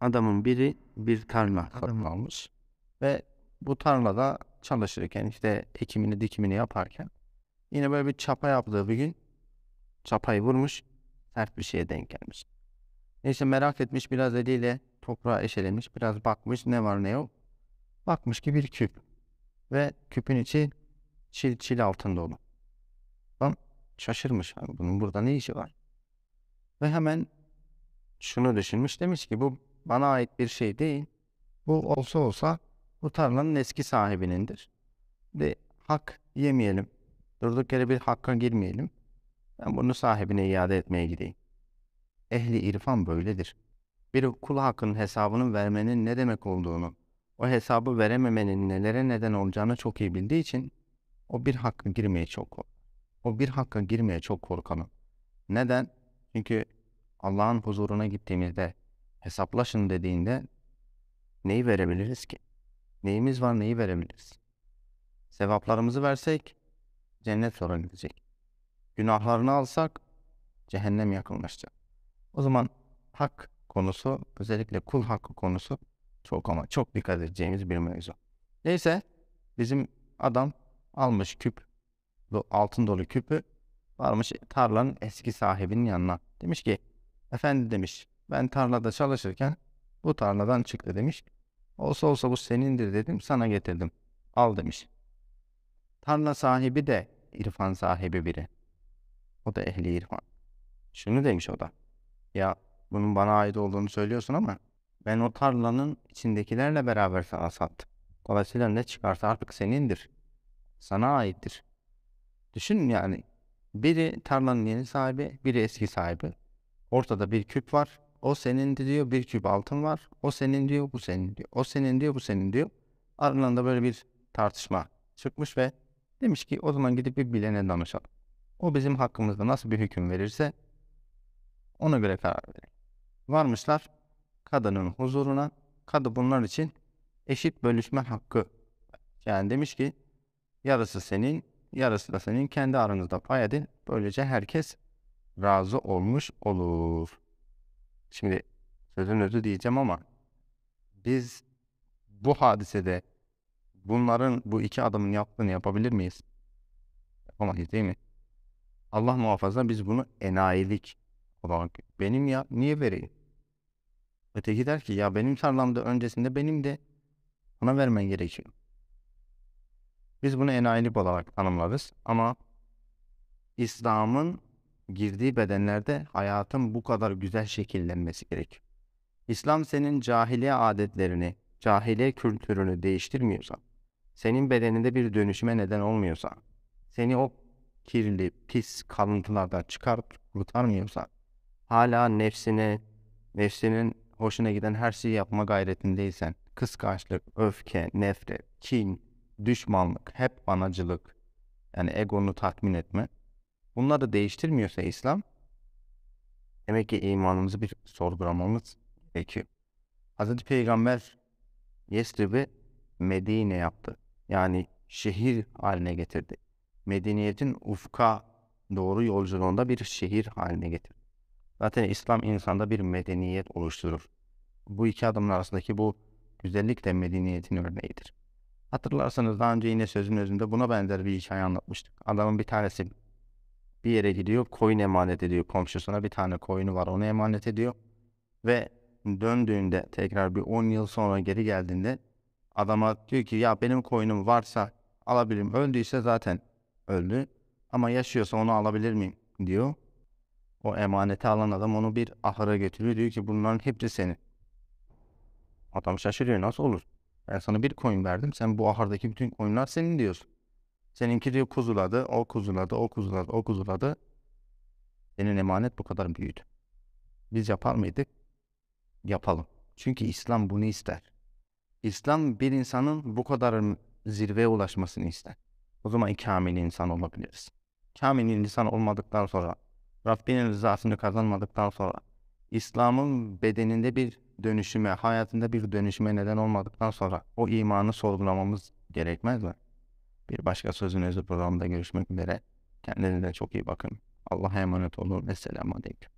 adamın biri bir tarla satın almış ve bu tarlada çalışırken işte ekimini dikimini yaparken yine böyle bir çapa yaptığı bir gün çapayı vurmuş sert bir şeye denk gelmiş. Neyse merak etmiş biraz eliyle toprağa eşelemiş biraz bakmış ne var ne yok. Bakmış ki bir küp ve küpün içi çil çil altın dolu. Tam şaşırmış bunun burada ne işi var? Ve hemen şunu düşünmüş demiş ki bu bana ait bir şey değil. Bu olsa olsa bu tarlanın eski sahibinindir. De hak yemeyelim. Durduk yere bir hakka girmeyelim. Ben bunu sahibine iade etmeye gideyim. Ehli irfan böyledir. Bir kul hakkının hesabını vermenin ne demek olduğunu, o hesabı verememenin nelere neden olacağını çok iyi bildiği için o bir hakka girmeye çok O bir hakka girmeye çok korkanım. Neden? Çünkü Allah'ın huzuruna gittiğimizde hesaplaşın dediğinde neyi verebiliriz ki? Neyimiz var neyi verebiliriz? Sevaplarımızı versek cennet sorun gidecek. Günahlarını alsak cehennem yakınlaşacak. O zaman hak konusu özellikle kul hakkı konusu çok ama çok dikkat edeceğimiz bir mevzu. Neyse bizim adam almış küp altın dolu küpü varmış tarlanın eski sahibinin yanına. Demiş ki efendi demiş ben tarlada çalışırken bu tarladan çıktı demiş. Olsa olsa bu senindir dedim sana getirdim. Al demiş. Tarla sahibi de irfan sahibi biri. O da ehli irfan. Şunu demiş o da. Ya bunun bana ait olduğunu söylüyorsun ama ben o tarlanın içindekilerle beraber sana sattım. Dolayısıyla ne çıkarsa artık senindir. Sana aittir. Düşün yani. Biri tarlanın yeni sahibi, biri eski sahibi. Ortada bir küp var. O senin diyor bir küp altın var. O senin diyor bu senin diyor. O senin diyor bu senin diyor. Aralarında böyle bir tartışma çıkmış ve demiş ki o zaman gidip bir bilene danışalım. O bizim hakkımızda nasıl bir hüküm verirse ona göre karar verelim. Varmışlar kadının huzuruna. Kadı bunlar için eşit bölüşme hakkı. Yani demiş ki yarısı senin, yarısı da senin. Kendi aranızda pay edin. Böylece herkes razı olmuş olur. Şimdi sözün özü diyeceğim ama biz bu hadisede bunların bu iki adamın yaptığını yapabilir miyiz? Yapamayız değil mi? Allah muhafaza biz bunu enayilik olarak benim ya niye vereyim? Öteki der ki ya benim tarlamda öncesinde benim de ona vermen gerekiyor. Biz bunu enayilik olarak tanımlarız ama İslam'ın girdiği bedenlerde hayatın bu kadar güzel şekillenmesi gerek. İslam senin cahiliye adetlerini, cahiliye kültürünü değiştirmiyorsa, senin bedeninde bir dönüşüme neden olmuyorsa, seni o kirli, pis kalıntılardan çıkart, kurtarmıyorsa, hala nefsine, nefsinin hoşuna giden her şeyi yapma gayretindeysen, kıskançlık, öfke, nefret, kin, düşmanlık, hep anacılık, yani egonu tatmin etme, bunları da değiştirmiyorsa İslam demek ki imanımızı bir sorgulamamız gerekiyor. Hazreti Peygamber Yesrib'i Medine yaptı. Yani şehir haline getirdi. Medeniyetin ufka doğru yolculuğunda bir şehir haline getirdi. Zaten İslam insanda bir medeniyet oluşturur. Bu iki adımın arasındaki bu güzellik de medeniyetin örneğidir. Hatırlarsanız daha önce yine sözün özünde buna benzer bir hikaye anlatmıştık. Adamın bir tanesi bir yere gidiyor coin emanet ediyor komşusuna bir tane koyunu var onu emanet ediyor ve döndüğünde tekrar bir 10 yıl sonra geri geldiğinde adama diyor ki ya benim koyunum varsa alabilirim öldüyse zaten öldü ama yaşıyorsa onu alabilir miyim diyor. O emaneti alan adam onu bir ahıra götürüyor diyor ki bunların hepsi senin. Adam şaşırıyor nasıl olur? Ben sana bir koyun verdim sen bu ahırdaki bütün koyunlar senin diyorsun. Seninki diyor kuzuladı, o kuzuladı, o kuzuladı, o kuzuladı. Senin emanet bu kadar büyüdü. Biz yapar mıydık? Yapalım. Çünkü İslam bunu ister. İslam bir insanın bu kadar zirveye ulaşmasını ister. O zaman kamil insan olabiliriz. Kamil insan olmadıktan sonra, Rabbinin rızasını kazanmadıktan sonra, İslam'ın bedeninde bir dönüşüme, hayatında bir dönüşüme neden olmadıktan sonra o imanı sorgulamamız gerekmez mi? Bir başka sözün özü programında görüşmek üzere. Kendinize çok iyi bakın. Allah'a emanet olun. Esselamu Aleyküm.